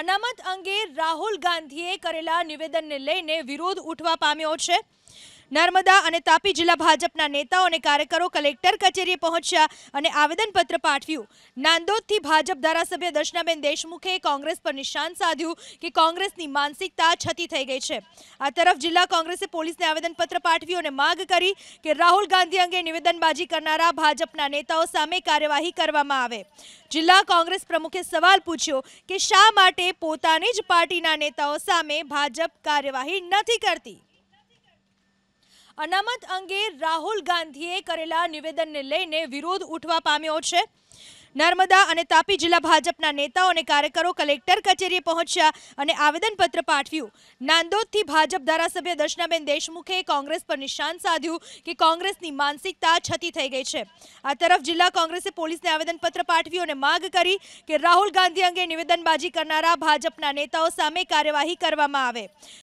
અનામત અંગે રાહુલ ગાંધીએ કરેલા નિવેદનને લઈને વિરોધ ઉઠવા પામ્યો છે નર્મદા અને તાપી જિલ્લા ભાજપના નેતાઓ અને કાર્યકરો કલેક્ટર કચેરીએ પહોંચ્યા અને આવેદનપત્ર પાઠવ્યું નાંદોદથી ભાજપ ધારાસભ્ય દર્શનાબેન દેશમુખે કોંગ્રેસ પર નિશાન સાધ્યું કે કોંગ્રેસની માનસિકતા છતી થઈ ગઈ છે આ તરફ જિલ્લા કોંગ્રેસે પોલીસને આવેદનપત્ર પાઠવ્યું અને માગ કરી કે રાહુલ ગાંધી અંગે નિવેદનબાજી કરનારા ભાજપના નેતાઓ સામે કાર્યવાહી કરવામાં આવે જિલ્લા કોંગ્રેસ પ્રમુખે સવાલ પૂછ્યો કે શા માટે પોતાની જ પાર્ટીના નેતાઓ સામે ભાજપ કાર્યવાહી નથી કરતી અનામત અંગે રાહુલ ગાંધીએ કરેલા નિવેદનને લઈને વિરોધ ઉઠવા પામ્યો છે નર્મદા અને તાપી જિલ્લા ભાજપના નેતાઓ અને કાર્યકરો કલેક્ટર કચેરીએ પહોંચ્યા અને આવેદનપત્ર પાઠવ્યું નાંદોદથી ભાજપ ધારાસભ્ય દર્શનાબેન દેશમુખે કોંગ્રેસ પર નિશાન સાધ્યું કે કોંગ્રેસની માનસિકતા છતી થઈ ગઈ છે આ તરફ જિલ્લા કોંગ્રેસે પોલીસને આવેદનપત્ર પાઠવ્યું અને માગ કરી કે રાહુલ ગાંધી અંગે નિવેદનબાજી કરનારા ભાજપના નેતાઓ સામે કાર્યવાહી કરવામાં આવે